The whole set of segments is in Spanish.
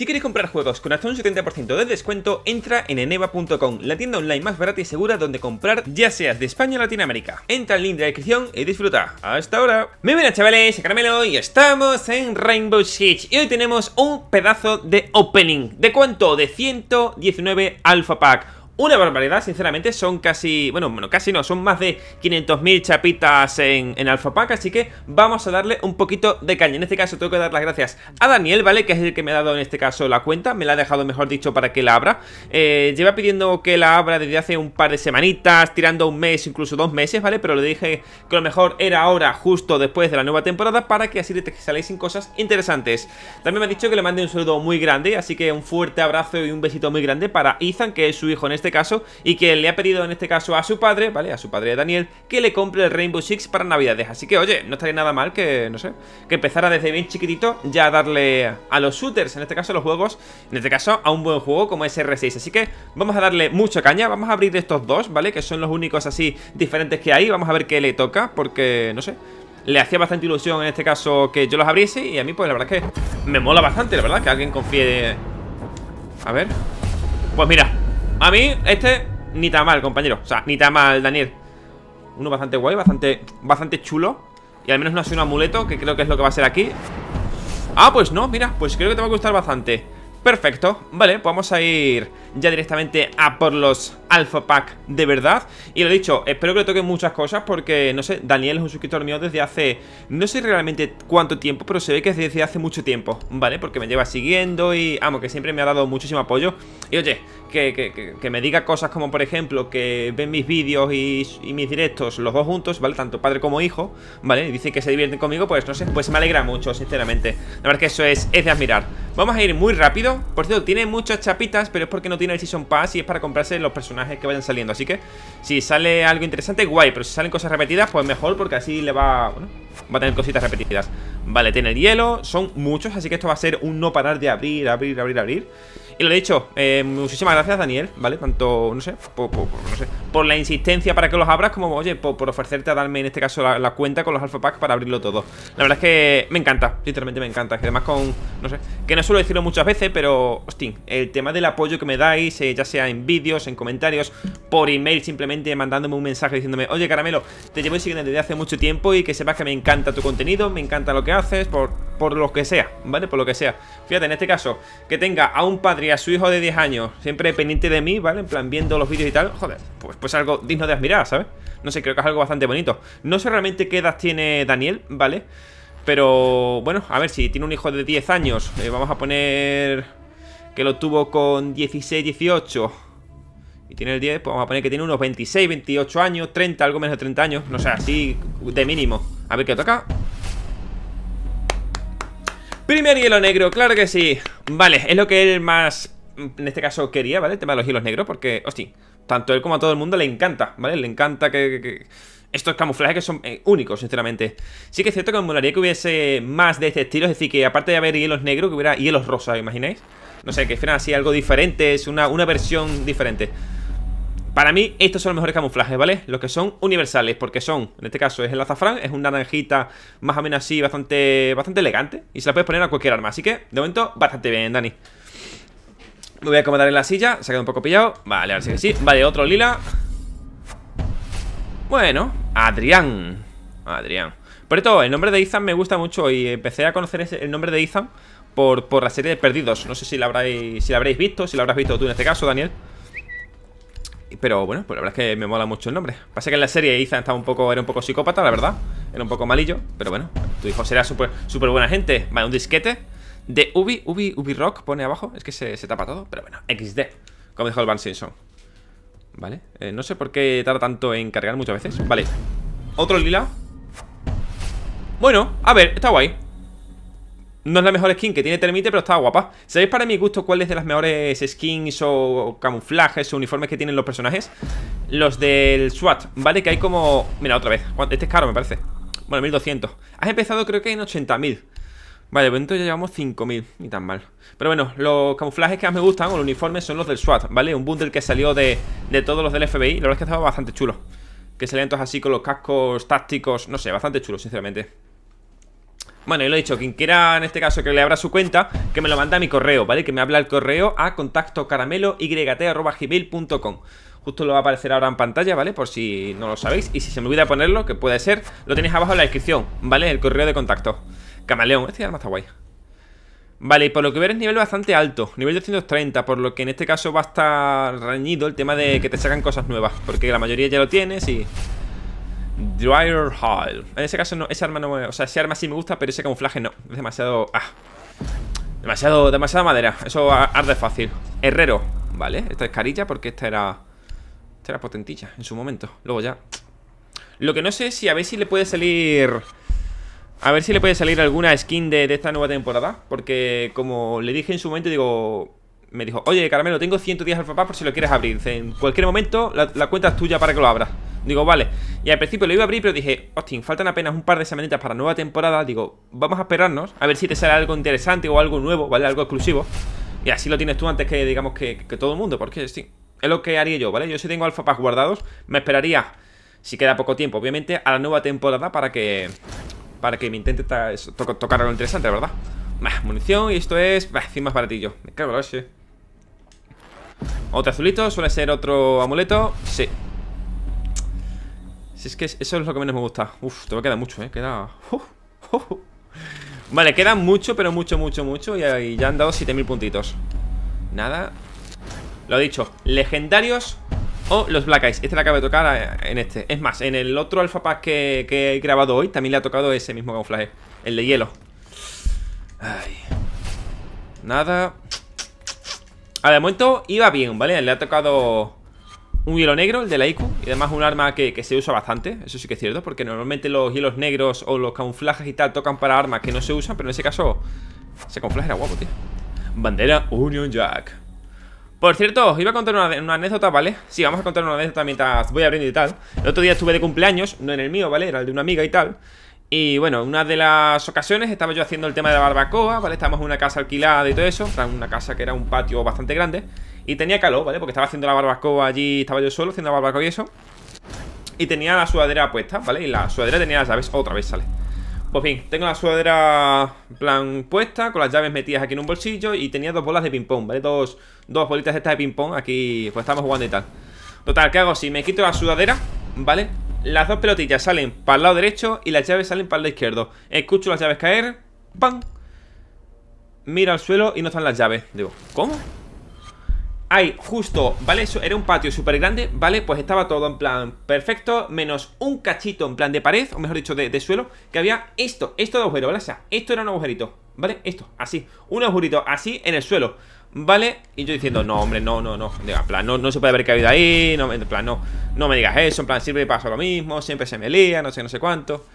Si queréis comprar juegos con hasta un 70% de descuento, entra en eneva.com, la tienda online más barata y segura donde comprar ya seas de España o Latinoamérica. Entra al link de la descripción y disfruta. ¡Hasta ahora! Muy buenas chavales, soy Caramelo y estamos en Rainbow Six. Y hoy tenemos un pedazo de opening. ¿De cuánto? De 119 Alpha Pack una barbaridad, sinceramente. Son casi, bueno, bueno casi no, son más de 500.000 chapitas en, en Pack, así que vamos a darle un poquito de caña. En este caso tengo que dar las gracias a Daniel, ¿vale? Que es el que me ha dado en este caso la cuenta, me la ha dejado, mejor dicho, para que la abra. Eh, lleva pidiendo que la abra desde hace un par de semanitas, tirando un mes, incluso dos meses, ¿vale? Pero le dije que lo mejor era ahora, justo después de la nueva temporada, para que así te saléis sin cosas interesantes. También me ha dicho que le mande un saludo muy grande, así que un fuerte abrazo y un besito muy grande para Ethan, que es su hijo en este este caso, y que le ha pedido en este caso a su padre, ¿vale? A su padre Daniel, que le compre el Rainbow Six para Navidades. Así que, oye, no estaría nada mal que, no sé, que empezara desde bien chiquitito ya a darle a los shooters, en este caso los juegos, en este caso a un buen juego como sr 6 Así que vamos a darle mucha caña, vamos a abrir estos dos, ¿vale? Que son los únicos así diferentes que hay, vamos a ver qué le toca, porque, no sé le hacía bastante ilusión en este caso que yo los abriese Y a mí pues la verdad que me mola bastante, la verdad Que alguien confíe A ver Pues mira, a mí, este, ni tan mal, compañero O sea, ni tan mal, Daniel Uno bastante guay, bastante, bastante chulo Y al menos no ha un amuleto, que creo que es lo que va a ser aquí Ah, pues no, mira Pues creo que te va a gustar bastante Perfecto, vale, pues vamos a ir ya directamente a por los Alpha Pack de verdad. Y lo dicho, espero que le toquen muchas cosas porque, no sé, Daniel es un suscriptor mío desde hace, no sé realmente cuánto tiempo, pero se ve que desde hace mucho tiempo, ¿vale? Porque me lleva siguiendo y, amo, que siempre me ha dado muchísimo apoyo. Y oye, que, me diga cosas como, por ejemplo, que ven mis vídeos y, mis directos los dos juntos, ¿vale? Tanto padre como hijo, ¿vale? Y dicen que se divierten conmigo, pues no sé, pues me alegra mucho, sinceramente. La verdad que eso es, es de admirar. Vamos a ir muy rápido. Por cierto, tiene muchas chapitas, pero es porque no tiene el Season Pass y es para comprarse los personajes que vayan saliendo. Así que si sale algo interesante, guay. Pero si salen cosas repetidas, pues mejor porque así le va... Bueno, va a tener cositas repetidas Vale, tiene el hielo, son muchos, así que esto va a ser un no parar de abrir, abrir, abrir, abrir Y lo he dicho, eh, muchísimas gracias Daniel, ¿vale? Tanto, no sé, por, la insistencia para que los abras Como, oye, por, ofrecerte a darme en este caso la, cuenta con los alpha packs para abrirlo todo La verdad es que me encanta, Literalmente me encanta que además con, no sé, que no suelo decirlo muchas veces Pero, hostia, el tema del apoyo que me dais, eh, ya sea en vídeos, en comentarios Por email simplemente mandándome un mensaje diciéndome Oye Caramelo, te llevo siguiendo desde hace mucho tiempo y que sepas que me me encanta tu contenido, me encanta lo que haces, por, por lo que sea, ¿vale? Por lo que sea. Fíjate, en este caso, que tenga a un padre y a su hijo de 10 años siempre pendiente de mí, ¿vale? En plan, viendo los vídeos y tal, joder, pues, pues algo digno de admirar, ¿sabes? No sé, creo que es algo bastante bonito. No sé realmente qué edad tiene Daniel, ¿vale? Pero, bueno, a ver, si tiene un hijo de 10 años, eh, vamos a poner que lo tuvo con 16, 18 y tiene el 10, pues vamos a poner que tiene unos 26, 28 años, 30, algo menos de 30 años, no sé, así de mínimo. A ver qué toca Primer hielo negro, claro que sí Vale, es lo que él más, en este caso, quería, ¿vale? El tema de los hielos negros Porque, hostia, tanto él como a todo el mundo le encanta, ¿vale? Le encanta que... Estos camuflajes que son eh, únicos, sinceramente Sí que es cierto que me molaría que hubiese más de este estilo Es decir, que aparte de haber hielos negros Que hubiera hielos rosas, ¿imagináis? No sé, que fueran así algo diferente Es una, una versión diferente para mí, estos son los mejores camuflajes, ¿vale? Los que son universales, porque son, en este caso es el azafrán, es un naranjita más o menos así, bastante, bastante elegante. Y se la puedes poner a cualquier arma, así que, de momento, bastante bien, Dani. Me voy a acomodar en la silla, se ha quedado un poco pillado. Vale, ahora sí que sí. Vale, otro lila. Bueno, Adrián. Adrián. Por todo el nombre de Ethan me gusta mucho y empecé a conocer el nombre de Ethan por, la serie de Perdidos. No sé si la, habréis, si la habréis visto, si la habrás visto tú en este caso, Daniel. Pero bueno, pues la verdad es que me mola mucho el nombre. Pasa que en la serie Ethan estaba un poco, era un poco psicópata, la verdad. Era un poco malillo, pero bueno. Tu hijo será súper buena gente. Vale, un disquete de Ubi, Ubi, Ubi Rock pone abajo. Es que se, tapa todo, pero bueno, XD. Como dijo el Van Simpson. Vale, eh, no sé por qué tarda tanto en cargar muchas veces. Vale, otro lila. Bueno, a ver, está guay. No es la mejor skin que tiene Termite, pero está guapa. ¿Sabéis para mi gusto cuáles de las mejores skins o camuflajes o uniformes que tienen los personajes? Los del SWAT, ¿vale? Que hay como... Mira, otra vez. Este es caro, me parece. Bueno, 1200. Has empezado creo que en 80.000. Vale, de pues momento ya llevamos 5.000, ni tan mal Pero bueno, los camuflajes que más me gustan, o los uniformes, son los del SWAT, ¿vale? Un bundle que salió de, todos los del FBI, la verdad es que estaba bastante chulo Que salían todos así con los cascos tácticos, no sé, bastante chulo, sinceramente bueno, y lo he dicho, quien quiera en este caso que le abra su cuenta, que me lo mande a mi correo, ¿vale? Que me habla el correo a contacto caramelo gmail.com Justo lo va a aparecer ahora en pantalla, ¿vale? Por si no lo sabéis. Y si se me olvida ponerlo, que puede ser, lo tenéis abajo en la descripción, ¿vale? El correo de contacto. Camaleón, este arma está guay. Vale, y por lo que veo es nivel bastante alto, nivel 230, por lo que en este caso va a estar reñido el tema de que te sacan cosas nuevas, porque la mayoría ya lo tienes y Dryer Hall. En ese caso, no, ese arma no O sea, ese arma sí me gusta, pero ese camuflaje no. Es demasiado... Ah. Demasiado, demasiada madera. Eso arde fácil. Herrero. Vale, esta es carilla porque esta era... Esta era potentilla en su momento. Luego ya... Lo que no sé es si a ver si le puede salir... A ver si le puede salir alguna skin de, esta nueva temporada. Porque como le dije en su momento, digo... Me dijo, oye, Caramelo, tengo 110 papá por si lo quieres abrir. En cualquier momento, la cuenta es tuya para que lo abras. Digo, vale. Y al principio lo iba a abrir, pero dije, hostia, faltan apenas un par de semanitas para nueva temporada. Digo, vamos a esperarnos, a ver si te sale algo interesante o algo nuevo, ¿vale? Algo exclusivo. Y así lo tienes tú antes que, digamos, que, todo el mundo, porque sí, es lo que haría yo, ¿vale? Yo si tengo alfa guardados, me esperaría, si queda poco tiempo, obviamente, a la nueva temporada para que... Para que me intente tocar algo interesante, ¿verdad? Bah, munición y esto es... Bah, más baratillo. Me cago en Otro azulito, suele ser otro amuleto. Sí, si es que eso es lo que menos me gusta. Uf, te va a mucho, ¿eh? Queda... Vale, queda mucho, pero mucho, mucho, mucho. Y, ya han dado 7.000 puntitos. Nada. Lo dicho, legendarios o los Black Eyes. Este la acaba de tocar en este. Es más, en el otro Alpha Pack que, he grabado hoy también le ha tocado ese mismo camuflaje. El de hielo. Ay. Nada. A de momento iba bien, ¿vale? Le ha tocado un hielo negro, el de la IQ. Y además un arma que, se usa bastante, eso sí que es cierto, porque normalmente los hielos negros o los camuflajes y tal tocan para armas que no se usan, pero en ese caso ese camuflaje era guapo, tío. Bandera Union Jack. Por cierto, os iba a contar una, anécdota, ¿vale? Sí, vamos a contar una anécdota mientras voy abriendo y tal. El otro día estuve de cumpleaños, no en el mío, ¿vale? Era el de una amiga y tal. Y bueno, una de las ocasiones estaba yo haciendo el tema de la barbacoa, ¿vale? Estábamos en una casa alquilada y todo eso, una casa que era un patio bastante grande. Y tenía calor, ¿vale? Porque estaba haciendo la barbacoa allí, estaba yo solo haciendo la barbacoa y eso Y tenía la sudadera puesta, ¿vale? Y la sudadera tenía las llaves, otra vez sale Pues bien, tengo la sudadera plan puesta, con las llaves metidas aquí en un bolsillo Y tenía dos bolas de ping pong, ¿vale? Dos, dos bolitas estas de ping pong, aquí pues estamos jugando y tal Total, ¿qué hago? Si me quito la sudadera, ¿vale? Las dos pelotillas salen para el lado derecho y las llaves salen para el lado izquierdo Escucho las llaves caer, ¡pam! Miro al suelo y no están las llaves Digo, ¿cómo? Ahí, justo, ¿vale? Eso era un patio súper grande, ¿vale? Pues estaba todo en plan perfecto, menos un cachito en plan de pared, o mejor dicho, de, suelo, que había esto, esto de agujero, ¿vale? O sea, esto era un agujerito, ¿vale? Esto, así, un agujerito así en el suelo, ¿vale? Y yo diciendo, no, hombre, no, no, no, en plan, no, se puede haber caído ahí, no, en plan, no, no me digas eso, en plan, siempre pasa lo mismo, siempre se me lía, no sé, no sé cuánto.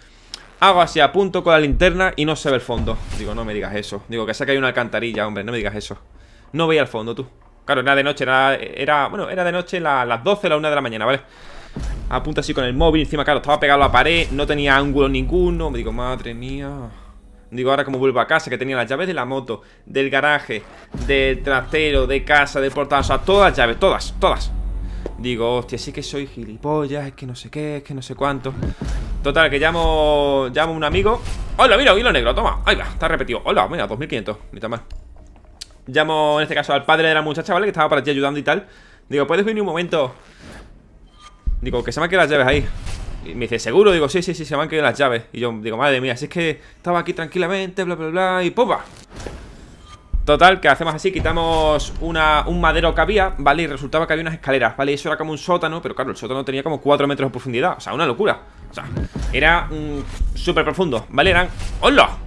Hago así, apunto con la linterna y no se ve el fondo. Digo, no me digas eso. Digo, que se que hay una alcantarilla, hombre, no me digas eso. No veía al fondo, tú. Claro, era de noche, era, bueno, era de noche las 12, la 1 de la mañana, ¿vale? Apunta así con el móvil, encima, claro, estaba pegado a la pared, no tenía ángulo ninguno. Me digo, madre mía. Digo, ahora como vuelvo a casa, que tenía las llaves de la moto, del garaje, del trastero, de casa, del portal, o sea, todas las llaves, todas, todas. Digo, hostia, sí que soy gilipollas, es que no sé qué, es que no sé cuánto. Total, que llamo llamo a un amigo. ¡Hola, mira, hilo negro! Toma, ahí va, está repetido. ¡Hola, mira, 2500! Ni tan mal. Llamo en este caso al padre de la muchacha, ¿vale? Que estaba para ti ayudando y tal Digo, ¿puedes venir un momento? Digo, que se me han quedado las llaves ahí y me dice, ¿seguro? Digo, sí, sí, sí, se me han quedado las llaves Y yo digo, madre mía, si es que estaba aquí tranquilamente, bla, bla, bla Y ¡popa! Total, que hacemos así, quitamos un madero que había, ¿vale? Y resultaba que había unas escaleras, ¿vale? eso era como un sótano, pero claro, el sótano tenía como 4 metros de profundidad O sea, una locura O sea, era súper profundo, ¿vale? Eran... ¡Hola!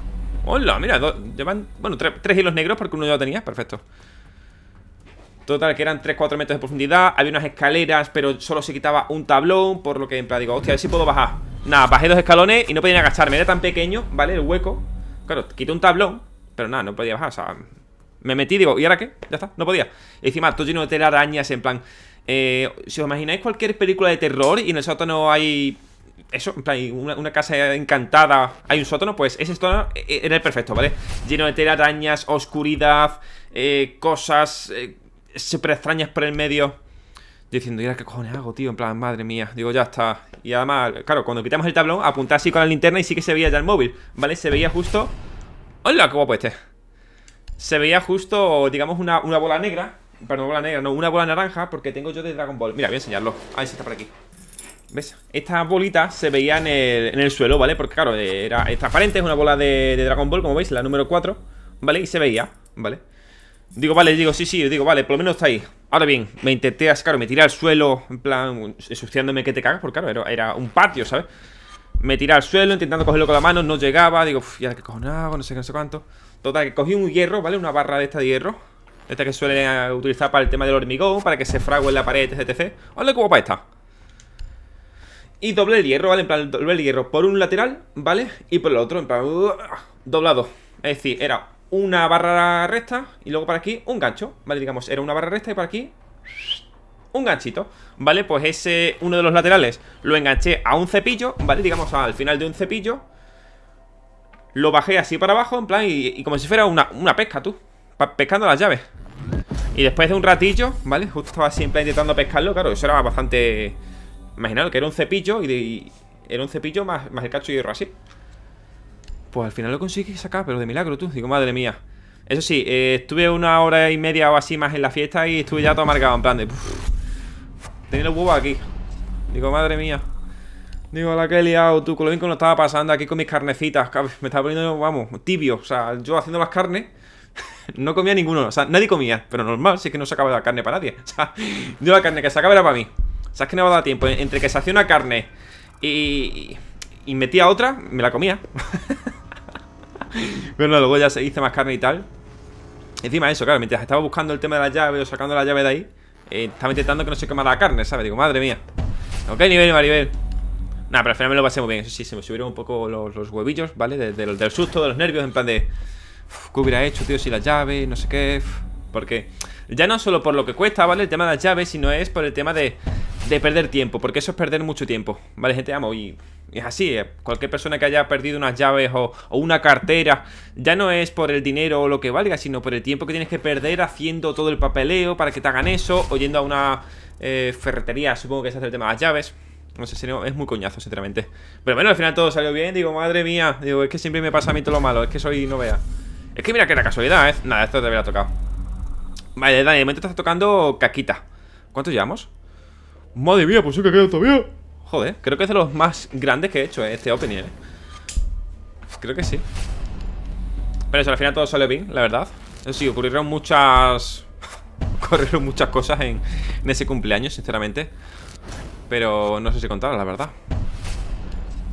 Hola, mira, llevan, bueno, tres hilos negros porque uno ya lo tenía, perfecto Total, que eran 3-4 metros de profundidad Había unas escaleras, pero solo se quitaba un tablón Por lo que en plan digo, hostia, a ver si puedo bajar Nada, bajé dos escalones y no podía agacharme Era tan pequeño, ¿vale? El hueco Claro, quité un tablón, pero nada, no podía bajar O sea, me metí, digo, ¿y ahora qué? Ya está, no podía y Encima, todo lleno de telarañas, en plan eh, Si os imagináis cualquier película de terror Y en el sótano hay eso, en plan, una, casa encantada, hay un sótano, pues ese sótano eh, eh, era el perfecto, ¿vale? Lleno de telarañas, oscuridad, eh, cosas siempre súper extrañas por el medio. diciendo, mira, qué cojones hago, tío? En plan, madre mía. Digo, ya está. Y además, claro, cuando quitamos el tablón, apuntar así con la linterna y sí que se veía ya el móvil, ¿vale? Se veía justo... ¡Hola! ¡Qué guapo este! Se veía justo, digamos, una, bola negra. Perdón, bola negra, no, una bola naranja, porque tengo yo de Dragon Ball. Mira, voy a enseñarlo. Ahí está por aquí. ¿Ves? Esta bolita se veía en el, suelo, ¿vale? Porque claro, era, transparente, es una bola de, Dragon Ball, como veis, la número 4 ¿Vale? Y se veía, ¿vale? Digo, vale, digo, sí, sí, digo, vale, por lo menos está ahí Ahora bien, me intenté, claro, me tiré al suelo En plan, ensuciándome que te cagas Porque claro, era, era un patio, ¿sabes? Me tiré al suelo intentando cogerlo con la mano, no llegaba Digo, ya que cojonado, no sé qué, no sé cuánto Total, que cogí un hierro, ¿vale? Una barra de esta de hierro Esta que suelen eh, utilizar para el tema del hormigón Para que se frague la pared, etc, etc Hola, ¿cómo para esta? Y doble el hierro, ¿vale? En plan, doble el hierro por un lateral, ¿vale? Y por el otro, en plan, uh, doblado. Es decir, era una barra recta y luego para aquí un gancho, ¿vale? Digamos, era una barra recta y para aquí un ganchito, ¿vale? Pues ese, uno de los laterales, lo enganché a un cepillo, ¿vale? Digamos, al final de un cepillo. Lo bajé así para abajo, en plan, y, como si fuera una, una pesca, tú. Pescando las llaves. Y después de un ratillo, ¿vale? Justo estaba plan, intentando pescarlo, claro, eso era bastante Imaginaos que era un cepillo y, era un cepillo más, más el cacho de hierro así. Pues al final lo conseguí sacar, pero de milagro tú. Digo, madre mía. Eso sí, eh, estuve una hora y media o así más en la fiesta y estuve ya todo amargado, en plan de... tenía los huevos aquí. Digo, madre mía. Digo, la que he liado, tú, con lo bien que lo estaba pasando aquí con mis carnecitas. Me estaba poniendo, vamos, tibio. O sea, yo haciendo las carnes, no comía ninguno. O sea, nadie comía, pero normal, si es que no se acaba la carne para nadie. O sea, yo la carne que se era para mí sea, es que no me ha dado tiempo. Entre que se hacía una carne y, y metía otra, me la comía. bueno, luego ya se hizo más carne y tal. Encima de eso, claro, mientras estaba buscando el tema de la llave o sacando la llave de ahí, eh, estaba intentando que no se quemara la carne, ¿sabes? Digo, madre mía. Ok, nivel, nivel Nada, pero al final me lo pasé muy bien. Eso sí, se me subieron un poco los, huevillos, ¿vale? desde del susto, de los nervios, en plan de. ¿Qué hubiera hecho, tío? Si la llave, no sé qué. porque ya no solo por lo que cuesta, ¿vale? El tema de las llaves, sino es por el tema de de perder tiempo, porque eso es perder mucho tiempo. Vale, gente, amo. Y es así, eh, cualquier persona que haya perdido unas llaves o, una cartera, ya no es por el dinero o lo que valga, sino por el tiempo que tienes que perder haciendo todo el papeleo para que te hagan eso, o yendo a una eh, ferretería, supongo que es hacer el tema de las llaves. No sé, serio, es muy coñazo, sinceramente. Pero bueno, al final todo salió bien, digo, madre mía, digo, es que siempre me pasa a mí todo lo malo, es que soy no vea. Es que mira que era casualidad, ¿eh? Nada, esto te hubiera tocado. Vale, Dani, de momento estás tocando caquita. cuántos llevamos? Madre mía, pues sí que quedado todavía Joder, creo que es de los más grandes que he hecho en eh, este opening, eh. Creo que sí Pero eso, al final todo salió bien, la verdad Eso sí, ocurrieron muchas... ocurrieron muchas cosas en, en ese cumpleaños, sinceramente Pero no sé si contarla, la verdad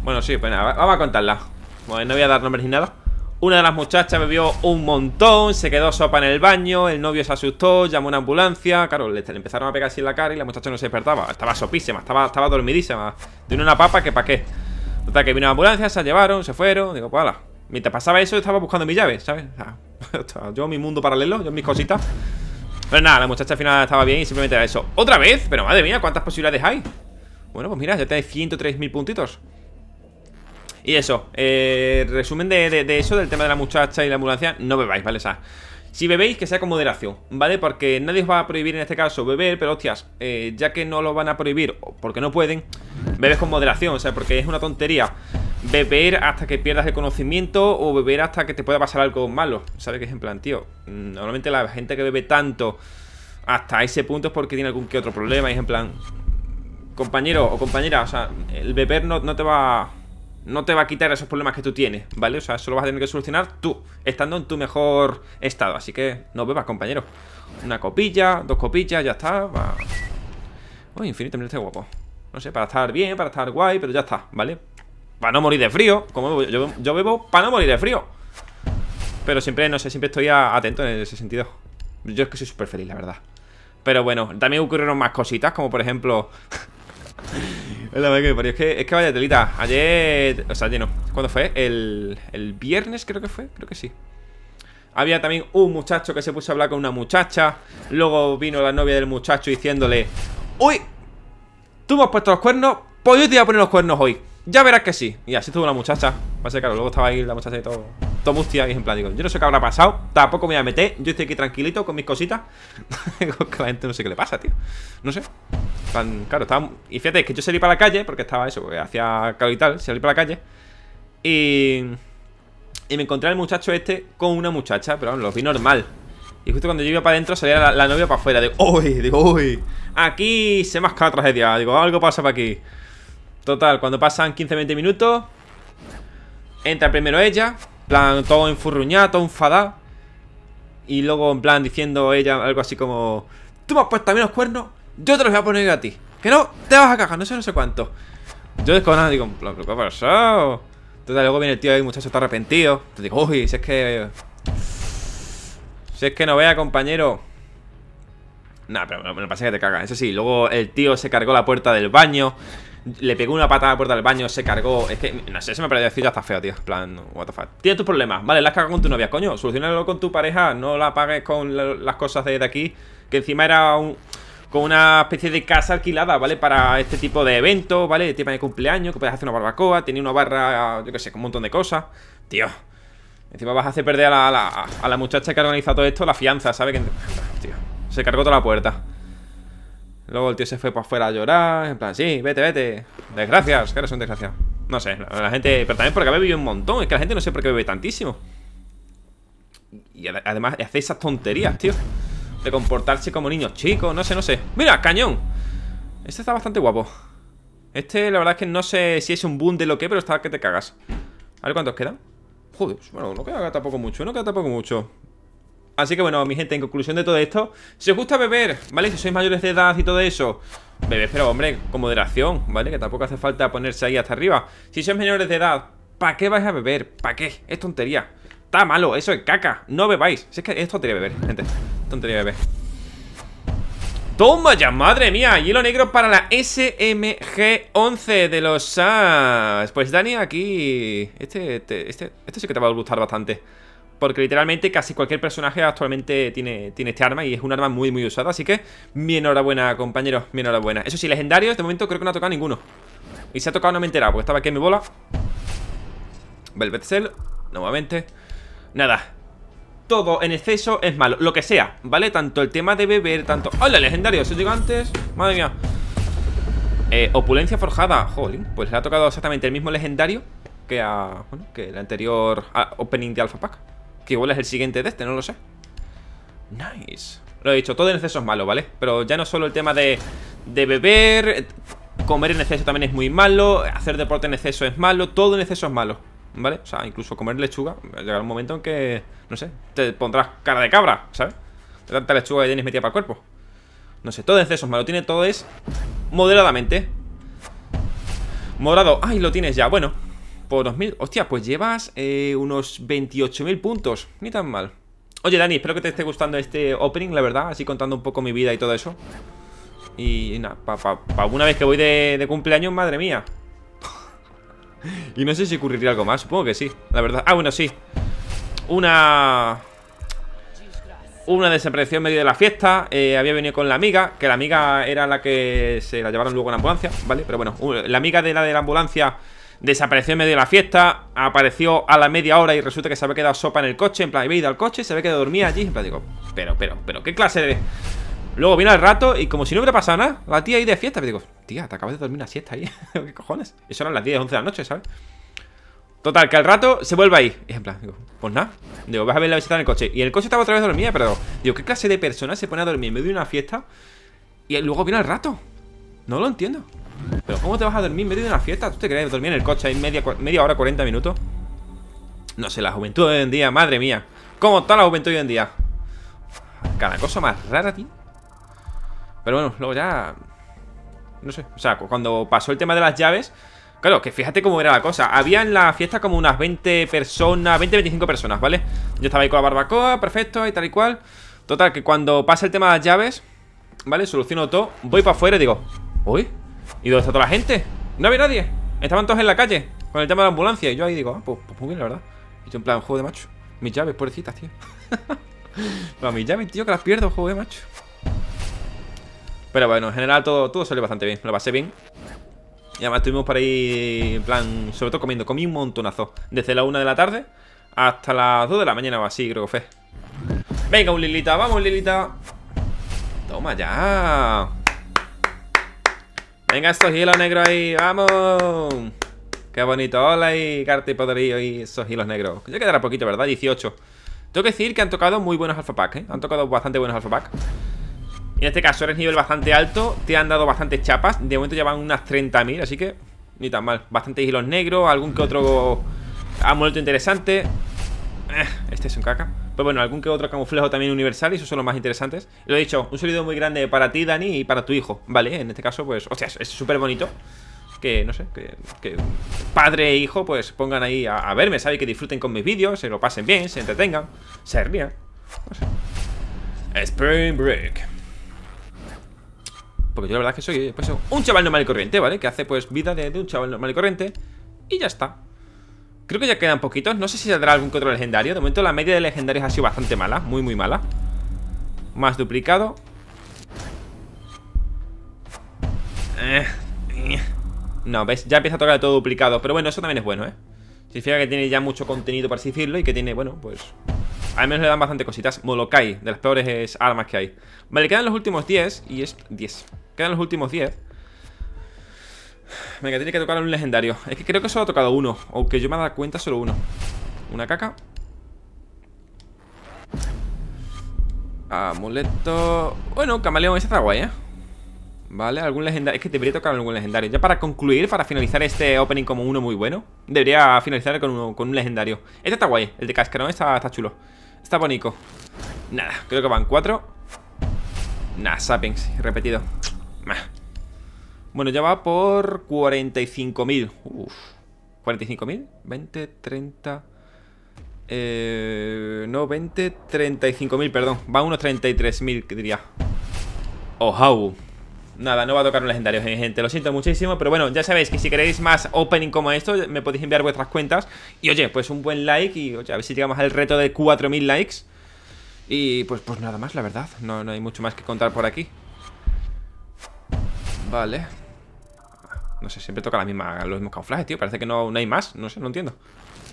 Bueno, sí, pues nada, vamos a contarla bueno, no voy a dar nombres ni nada una de las muchachas bebió un montón, se quedó sopa en el baño, el novio se asustó, llamó a una ambulancia, claro, le, empezaron a pegar así en la cara y la muchacha no se despertaba, estaba sopísima, estaba, estaba dormidísima, de una papa que para qué. Total, que vino la ambulancia, se la llevaron, se fueron, digo, pues Mientras pasaba eso, estaba buscando mis llaves, ¿sabes? yo mi mundo paralelo, yo mis cositas. Pero nada, la muchacha al final estaba bien y simplemente era eso. ¿Otra vez? Pero madre mía, ¿cuántas posibilidades hay? Bueno, pues mira, ya tenéis 103.000 puntitos. Y eso, eh, resumen de, eso, del tema de la muchacha y la ambulancia, no bebáis, ¿vale? O sea, si bebéis, que sea con moderación, ¿vale? Porque nadie os va a prohibir en este caso beber, pero hostias, eh, ya que no lo van a prohibir porque no pueden, bebes con moderación, o sea, porque es una tontería beber hasta que pierdas el conocimiento o beber hasta que te pueda pasar algo malo, ¿sabes? Que es en plan, tío, mm, normalmente la gente que bebe tanto hasta ese punto es porque tiene algún que otro problema, y es en plan, compañero o compañera, o sea, el beber no te va no te va a quitar esos problemas que tú tienes, ¿vale? O sea, eso lo vas a tener que solucionar tú, estando en tu mejor estado. Así que no bebas, compañero. Una copilla, dos copillas, ya está. Va. Uy, infinitamente este guapo. No sé, para estar bien, para estar guay, pero ya está, ¿vale? Para no morir de frío. Como yo, yo bebo para no morir de frío. Pero siempre, no sé, siempre estoy atento en ese sentido. Yo es que soy súper feliz, la verdad. Pero bueno, también ocurrieron más cositas, como por ejemplo... Es que Es que, vaya telita. Ayer. O sea, ayer no. ¿Cuándo fue? El, el viernes, creo que fue. Creo que sí. Había también un muchacho que se puso a hablar con una muchacha. Luego vino la novia del muchacho diciéndole: ¡Uy! Tú me has puesto los cuernos. Pues yo te voy a poner los cuernos hoy. Ya verás que sí Y así estuvo una muchacha a ser claro, luego estaba ahí la muchacha y todo Todo mustia en plan digo, Yo no sé qué habrá pasado Tampoco me voy a meter Yo estoy aquí tranquilito con mis cositas la gente no sé qué le pasa, tío No sé Claro, estaba Y fíjate, que yo salí para la calle Porque estaba eso Porque hacía calor y tal Salí para la calle Y... Y me encontré al muchacho este Con una muchacha Pero lo vi normal y justo cuando yo iba para adentro salía la, novia para afuera. Digo, uy, digo, uy. Aquí se masca la tragedia. Digo, algo pasa para aquí. Total, cuando pasan 15-20 minutos Entra primero ella plan, todo enfurruñado, todo enfadado Y luego, en plan, diciendo ella algo así como Tú me has puesto a mí los cuernos Yo te los voy a poner a ti Que no, te vas a cagar, no sé, no sé cuánto Yo desconozco, digo, qué ha pasado? Entonces luego viene el tío ahí, muchacho, está arrepentido Te digo, uy, si es que... Si es que no vea, compañero Nah, pero me lo que te cagas Eso sí, luego el tío se cargó la puerta del baño le pegó una patada a la puerta del baño, se cargó. Es que, no sé, se me pareció decir hasta feo, tío. En plan, what the fuck. Tienes tus problemas, vale, las cargas con tu novia, coño. Solucionalo con tu pareja, no la pagues con las cosas de, aquí. Que encima era Con una especie de casa alquilada, ¿vale? Para este tipo de evento, ¿vale? de tipo de cumpleaños, que puedes hacer una barbacoa, tiene una barra, yo que sé, con un montón de cosas. Tío. Encima vas a hacer perder a la, a la, muchacha que ha organizado todo esto la fianza, ¿sabes? Tío. Se cargó toda la puerta. Luego el tío se fue para afuera a llorar. En plan, sí, vete, vete. Desgracias, que eres un desgraciado. No sé, la, gente. Pero también porque bebido un montón. Es que la gente no sé por qué bebe tantísimo. Y además hace esas tonterías, tío. De comportarse como niños chicos, no sé, no sé. ¡Mira, cañón! Este está bastante guapo. Este, la verdad es que no sé si es un boom de lo que, pero está que te cagas. A ver cuántos quedan. Joder, pues, bueno, no queda tampoco mucho, no queda tampoco mucho. Así que bueno, mi gente, en conclusión de todo esto Si os gusta beber, ¿vale? Si sois mayores de edad y todo eso Bebé, pero hombre, con moderación, ¿vale? Que tampoco hace falta ponerse ahí hasta arriba Si sois menores de edad, ¿para qué vais a beber? ¿Para qué? Es tontería Está malo, eso es caca, no bebáis es que es tontería beber, gente Tontería beber ¡Toma ya! ¡Madre mía! Hielo negro para la SMG-11 de los SAS Pues Dani aquí... Este, este, este, este sí que te va a gustar bastante porque literalmente casi cualquier personaje actualmente tiene, tiene este arma y es un arma muy muy usada. Así que mi enhorabuena, compañeros, mi enhorabuena. Eso sí, legendarios de momento creo que no ha tocado ninguno. Y se ha tocado no me he enterado, porque estaba aquí en mi bola. Velvet Cell, nuevamente. Nada, todo en exceso es malo, lo que sea, ¿vale? Tanto el tema de beber, tanto... ¡Hola, legendario! Eso digo antes, madre mía eh, Opulencia forjada, joder Pues le ha tocado exactamente el mismo legendario Que a... bueno, que el anterior Opening de Alpha Pack que igual es el siguiente de este, no lo sé Nice Lo he dicho, todo en exceso es malo, ¿vale? Pero ya no solo el tema de, beber Comer en exceso también es muy malo Hacer deporte en exceso es malo Todo en exceso es malo ¿Vale? O sea, incluso comer lechuga Llegará un momento en que, no sé Te pondrás cara de cabra, ¿sabes? tanta lechuga que tienes metida para el cuerpo No sé, todo en exceso es malo Tiene todo es moderadamente moderado ay, lo tienes ya, bueno por 2.000. Hostia, pues llevas eh, unos unos 28.000 puntos. Ni tan mal. Oye, Dani, espero que te esté gustando este opening, la verdad. Así contando un poco mi vida y todo eso. Y, nada, una vez que voy de, cumpleaños, madre mía. y no sé si ocurriría algo más. Supongo que sí, la verdad. Ah, bueno, sí. Una... Una desaparición en medio de la fiesta eh, Había venido con la amiga Que la amiga era la que se la llevaron luego en ambulancia ¿Vale? Pero bueno, la amiga de la de la ambulancia desapareció en medio de la fiesta, apareció a la media hora y resulta que se había quedado sopa en el coche, en plan, había ido al coche, se había quedado dormida allí, en plan, digo, pero, pero, pero, ¿qué clase de...? Luego viene al rato y como si no hubiera pasado nada, la tía ahí de fiesta, me digo, tía, te acabas de dormir una siesta ahí, ¿qué cojones? Eso eran las 10, 11 de la noche, ¿sabes? Total, que al rato se vuelva ahí. Y en plan, digo, pues nada. Digo, vas a ver la visita en el coche. Y el coche estaba otra vez dormida, pero digo, ¿qué clase de persona se pone a dormir en medio de una fiesta? Y luego viene al rato. No lo entiendo. ¿Pero cómo te vas a dormir en medio de una fiesta? ¿Tú te crees dormir en el coche ahí media, media hora, 40 minutos? No sé, la juventud hoy en día, madre mía. ¿Cómo está la juventud hoy en día? Cada cosa más rara, tío. Pero bueno, luego ya... No sé, o sea, cuando pasó el tema de las llaves... Claro, que fíjate cómo era la cosa. Había en la fiesta como unas 20 personas, 20-25 personas, ¿vale? Yo estaba ahí con la barbacoa, perfecto, y tal y cual. Total, que cuando pasa el tema de las llaves, ¿vale? Soluciono todo, voy para afuera y digo, Uy, ¿y dónde está toda la gente? No había nadie Estaban todos en la calle Con el tema de la ambulancia Y yo ahí digo, ah, pues, pues muy bien, la verdad Y en plan, juego de macho Mis llaves, pobrecitas, tío No, mis llaves, tío, que las pierdo, juego de macho Pero bueno, en general todo, todo salió bastante bien Me lo pasé bien y además estuvimos para ir en plan, sobre todo comiendo. Comí un montonazo. Desde la una de la tarde hasta las 2 de la mañana o así, creo que fue. Venga, un Lilita, vamos, Lilita. Toma ya. Venga estos hilos negros ahí, vamos. Qué bonito, hola y carta y y esos hilos negros. Ya quedará poquito, ¿verdad? 18. Tengo que decir que han tocado muy buenos alfa pack, ¿eh? Han tocado bastante buenos alfa pack. En este caso eres nivel bastante alto, te han dado bastantes chapas. De momento ya van unas 30.000, así que ni tan mal. Bastantes hilos negros, algún que otro Ha muerto interesante. Eh, este es un caca. Pues bueno, algún que otro camuflaje también universal y esos son los más interesantes. Lo he dicho, un saludo muy grande para ti, Dani, y para tu hijo, ¿vale? En este caso, pues, o sea, es súper bonito que, no sé, que, padre e hijo pues pongan ahí a, verme, ¿sabes? Que disfruten con mis vídeos, se lo pasen bien, se entretengan, se rían. Spring Break. Porque yo la verdad que soy pues, un chaval normal y corriente, ¿vale? Que hace pues vida de un chaval normal y corriente y ya está. Creo que ya quedan poquitos. No sé si saldrá algún que otro legendario. De momento la media de legendarios ha sido bastante mala. Muy, muy mala. Más duplicado. Eh, eh. No, ¿ves? Ya empieza a tocar todo duplicado. Pero bueno, eso también es bueno, ¿eh? Significa que tiene ya mucho contenido, para así decirlo. Y que tiene, bueno, pues... Al menos le dan bastante cositas. Molokai, de las peores eh, armas que hay. Vale, quedan los últimos 10. Y es 10. Quedan los últimos 10. Venga, tiene que tocar un legendario Es que creo que solo ha tocado uno Aunque yo me he dado cuenta solo uno Una caca Amuleto... Bueno, camaleón, ese está guay, ¿eh? Vale, algún legendario... Es que debería tocar algún legendario Ya para concluir, para finalizar este opening como uno muy bueno Debería finalizar con, un legendario Este está guay, el de cascarón está, está chulo Está bonito Nada, creo que van cuatro Nada, sapiens, repetido bueno, ya va por 45.000. Uf. ¿45.000? 20, 30... Eh, no, 20, 35.000, perdón. Va a unos 33.000, diría. Ojau. Nada, no va a tocar un legendario, eh, gente. Lo siento muchísimo, pero bueno, ya sabéis que si queréis más opening como esto, me podéis enviar vuestras cuentas. Y oye, pues un buen like y oye, a ver si llegamos al reto de 4.000 likes. Y pues, pues nada más, la verdad. No, no hay mucho más que contar por aquí. Vale, no sé, siempre toca la misma, los mismos camuflajes, tío Parece que no, hay más, no sé, no entiendo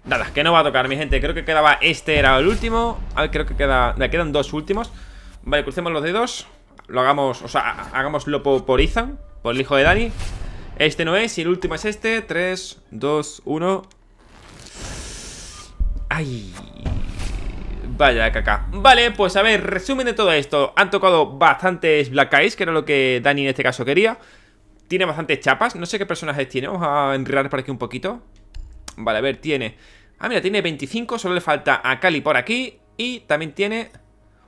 Nada, que no va a tocar, mi gente Creo que quedaba este, era el último A ver, creo que queda... quedan dos últimos Vale, crucemos los dedos Lo hagamos, o sea, hagámoslo por, por Por el hijo de Dani Este no es, y el último es este 3, 2, 1 Ay... Vaya caca. Vale, pues a ver, resumen de todo esto. Han tocado bastantes Black Eyes, que era lo que Dani en este caso quería. Tiene bastantes chapas. No sé qué personajes tiene. Vamos a enredar por aquí un poquito. Vale, a ver, tiene... Ah, mira, tiene 25. Solo le falta a Cali por aquí. Y también tiene...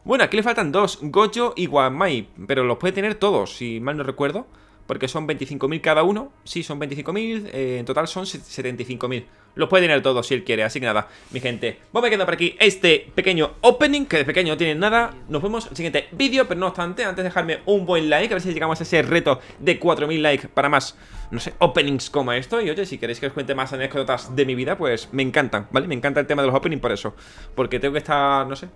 Bueno, aquí le faltan dos. Gojo y Guamai. Pero los puede tener todos, si mal no recuerdo. Porque son 25.000 cada uno. Sí, son 25.000. Eh, en total son 75.000. Los puede tener todos si él quiere, así que nada, mi gente Vamos a quedar por aquí este pequeño opening Que de pequeño no tiene nada Nos vemos en el siguiente vídeo, pero no obstante Antes de dejarme un buen like, a ver si llegamos a ese reto De 4000 likes para más no sé, openings como esto. Y oye, si queréis que os cuente más anécdotas de mi vida, pues me encantan, ¿vale? Me encanta el tema de los openings por eso. Porque tengo que estar, no sé,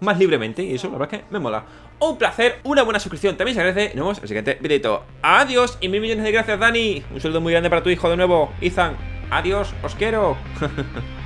más libremente. Y eso, la verdad es que me mola. Un placer, una buena suscripción también se agradece. Nos vemos en el siguiente videito. Adiós y mil millones de gracias, Dani. Un saludo muy grande para tu hijo de nuevo, Ethan. Adiós, os quiero.